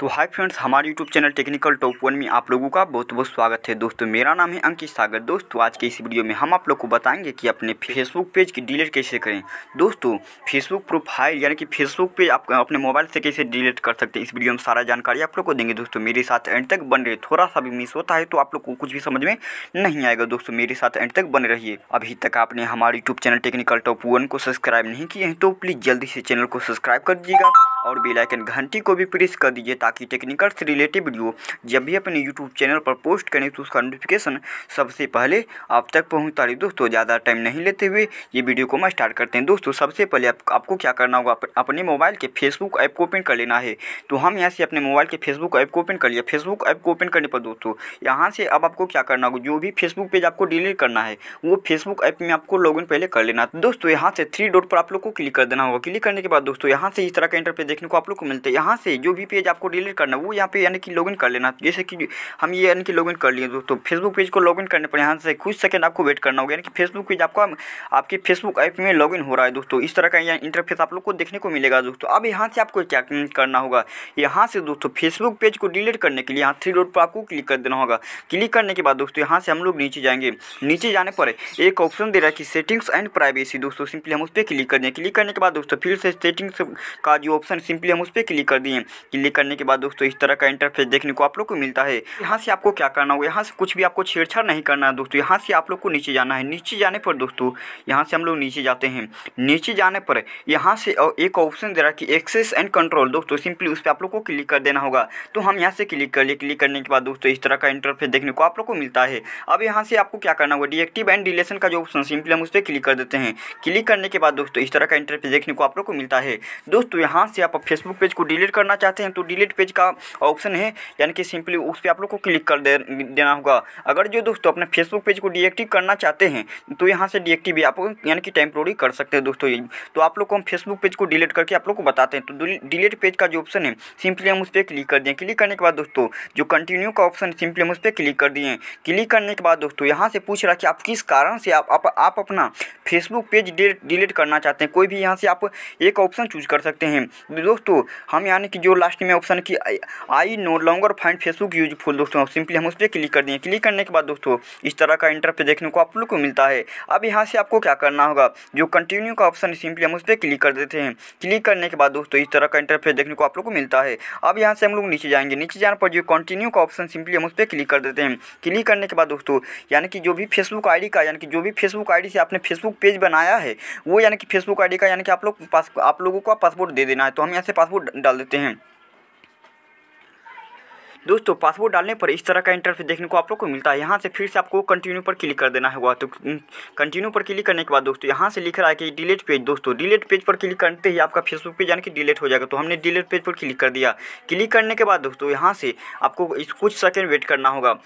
तो hi friends हमारे YouTube channel technical top one में आप लोगों का बहुत बहुत स्वागत है दोस्तों मेरा नाम है अंकित सागर दोस्तों आज के इस वीडियो में हम आप लोग को बताएंगे कि अपने फेसबुक पेज की डिलीट कैसे करें दोस्तों फेसबुक प्रोफाइल यानी कि फेसबुक पेज आप अपने मोबाइल से कैसे डिलीट कर सकते हैं इस वीडियो में सारा जानकारी आप लोग को देंगे दोस्तों मेरे साथ एंड तक बन रहे थोड़ा सा भी मिस होता है तो आप लोग को कुछ भी समझ में नहीं आएगा दोस्तों मेरे साथ एंड तक बने रहिए अभी तक आपने हमारे YouTube channel technical top one को सब्सक्राइब नहीं किए हैं तो प्लीज़ जल्दी से चैनल को सब्सक्राइब कर दीजिएगा और बेल आइकन घंटी को भी प्रेस कर दीजिए ताकि टेक्निकल से रिलेटेड वीडियो जब भी अपने यूट्यूब चैनल पर पोस्ट करें तो उसका नोटिफिकेशन सबसे पहले आप तक पहुँचता रहे दोस्तों ज़्यादा टाइम नहीं लेते हुए ये वीडियो को हम स्टार्ट करते हैं दोस्तों सबसे पहले आप, आपको क्या करना होगा आप, अपने मोबाइल के फेसबुक ऐप को ओपन कर लेना है तो हम यहाँ से अपने मोबाइल के फेसबुक ऐप को ओपन कर लिया फेसबुक ऐप को ओपन करने पर दोस्तों यहाँ से अब आपको क्या करना होगा जो भी फेसबुक पेज आपको डिलीट करना है वो फेसबुक ऐप में आपको लॉगिन पहले कर लेना दोस्तों यहाँ से थ्री डॉट पर आप लोग को क्लिक कर देना होगा क्लिक करने के बाद दोस्तों यहाँ से इस तरह का इंटरपेज देखने को आप लोग को मिलता है यहाँ से जो भी पेज आपको डिलीट करना है वो यहाँ पे यानी कि लॉगिन कर लेना जैसे कि हम ये यानी कि लॉगिन कर लिए दोस्तों फेसबुक पेज को लॉगिन करने पर यहाँ से कुछ सेकंड आपको वेट करना होगा यानी कि फेसबुक पेज आपका आपके फेसबुक ऐप में लॉगिन हो रहा है दोस्तों इस तरह का यहाँ इंटरफेस आप लोग को देखने को मिलेगा दोस्तों अब यहाँ से आपको क्या करना होगा यहाँ से दोस्तों फेसबुक पेज को डिलीट करने के लिए यहाँ थ्री डॉट पर आपको क्लिक कर देना होगा क्लिक करने के बाद दोस्तों यहाँ से हम लोग नीचे जाएंगे नीचे जाने पर एक ऑप्शन दे रहा है कि सेटिंग्स एंड प्राइवेसी दोस्तों सिंपली हम उस पर क्लिक कर दें क्लिक करने के बाद दोस्तों फिर से सेटिंग्स का जो ऑप्शन सिंपली हम उस पर क्लिक कर दिए क्लिक करने के बाद दोस्तों इस तरह का इंटरफेस देखने को आप लोग को मिलता है यहाँ से आपको क्या करना होगा यहाँ से कुछ भी आपको छेड़छाड़ नहीं करना है दोस्तों यहाँ से आप लोग को नीचे जाना है नीचे जाने पर दोस्तों यहाँ से हम लोग नीचे जाते हैं नीचे जाने पर यहाँ से एक ऑप्शन दे रहा है कि एक्सेस एंड कंट्रोल दोस्तों सिंपली उस पर आप लोग को क्लिक कर देना होगा तो हम यहाँ से क्लिक कर लिए क्लिक करने के बाद दोस्तों इस तरह का इंटरफेस देखने को आप लोग को मिलता है अब यहाँ से आपको क्या करना होगा डिएक्टिव एंड डिलेशन का जो ऑप्शन सिंपली हम उस पर क्लिक कर देते हैं क्लिक करने के बाद दोस्तों इस तरह का इंटरफेस देखने को आप लोग को मिलता है दोस्तों यहाँ से आप फेसबुक पेज को डिलीट करना चाहते हैं तो डिलीट पेज का ऑप्शन है यानी कि सिंपली उस पर आप लोग को क्लिक कर दे, देना होगा अगर जो दोस्तों अपने फेसबुक पेज को डिएक्टिव करना चाहते हैं तो यहाँ से डिएक्टिव आप यानी कि टेम्प्रोरी कर सकते हैं दोस्तों तो आप लोग को हम फेसबुक पेज को डिलीट करके आप लोग को बताते हैं तो डिलीट पेज का जो ऑप्शन है सिंपली हम उस पर क्लिक कर दें क्लिक करने के बाद दोस्तों जो कंटिन्यू का ऑप्शन सिंपली हम उस पर क्लिक कर दिए क्लिक करने के बाद दोस्तों यहाँ से पूछ रहा कि आप किस कारण से आप, आप अपना फेसबुक पेज डिलीट करना चाहते हैं कोई भी यहाँ से आप एक ऑप्शन चूज कर सकते हैं दोस्तों हम यानी कि जो लास्ट में ऑप्शन की I no longer find Facebook useful दोस्तों सिंपली हम उस पर क्लिक कर दें क्लिक करने के बाद दोस्तों इस तरह का इंटरफेस देखने को आप लोग को मिलता है अब यहाँ से आपको क्या करना होगा जो कंटिन्यू का ऑप्शन सिंपली हम उस पर क्लिक कर देते हैं क्लिक करने के बाद दोस्तों इस तरह का इंटरफेस देखने को आप लोग को मिलता है अब यहाँ से हम लोग नीचे जाएंगे नीचे जाने पर जो कंटिन्यू का ऑप्शन सिंपली हम उस पर क्लिक कर देते हैं क्लिक करने के बाद दोस्तों यानी कि जो भी फेसबुक आई का यानी कि जो भी फेसबुक आई से आपने फेसबुक फेसबुक पेज बनाया है वो यानी कि फेसबुक आईडी का यानी कि आप लोग पास आप लोगों को पासपोर्ट दे देना है तो हम यहाँ से पासपोर्ट डाल देते हैं दोस्तों पासपोर्ट डालने पर इस तरह का इंटरफेस देखने को आप लोग को मिलता है यहाँ से फिर से आपको कंटिन्यू पर क्लिक कर देना होगा तो कंटिन्यू पर क्लिक करने के बाद दोस्तों यहाँ से लिख रहा है कि डिलीट पेज दोस्तों डिलीट पेज पर क्लिक करते ही आपका फेसबुक पेज यानी कि डिलीट हो जाएगा तो हमने डिलीट पेज पर क्लिक कर दिया क्लिक करने के बाद दोस्तों यहाँ से आपको कुछ सेकेंड वेट करना होगा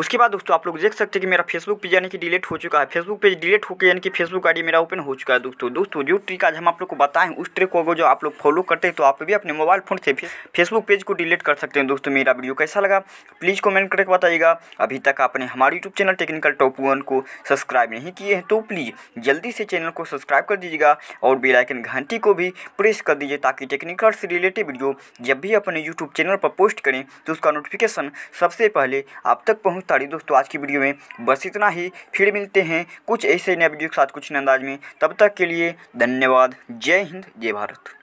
उसके बाद दोस्तों आप लोग देख सकते हैं कि मेरा फेसबुक पेज यानी कि डिलीट हो चुका है फेसबुक पेज डिलीट होकर यानी कि फेसबुक आईडी मेरा ओपन हो चुका है दोस्तों दोस्तों जो ट्रिक आज हम आप लोग को बताएं उस ट्रिक को जो आप लोग फॉलो करते हैं तो आप भी अपने मोबाइल फ़ोन से फेसबुक पेज को डिलीट कर सकते हैं दोस्तों मेरा वीडियो कैसा लगा प्लीज़ कॉमेंट करके बताइएगा अभी तक आपने हमारे YouTube channel technical top one को सब्सक्राइब नहीं किए हैं तो प्लीज़ जल्दी से चैनल को सब्सक्राइब कर दीजिएगा और बेलाइकन घंटी को भी प्रेस कर दीजिए ताकि टेक्निकल से रिलेटेड वीडियो जब भी अपने यूट्यूब चैनल पर पोस्ट करें तो उसका नोटिफिकेशन सबसे पहले आप तक पहुँच तारी दोस्तों आज की वीडियो में बस इतना ही फिर मिलते हैं कुछ ऐसे नए वीडियो के साथ कुछ नए अंदाज में तब तक के लिए धन्यवाद जय हिंद जय भारत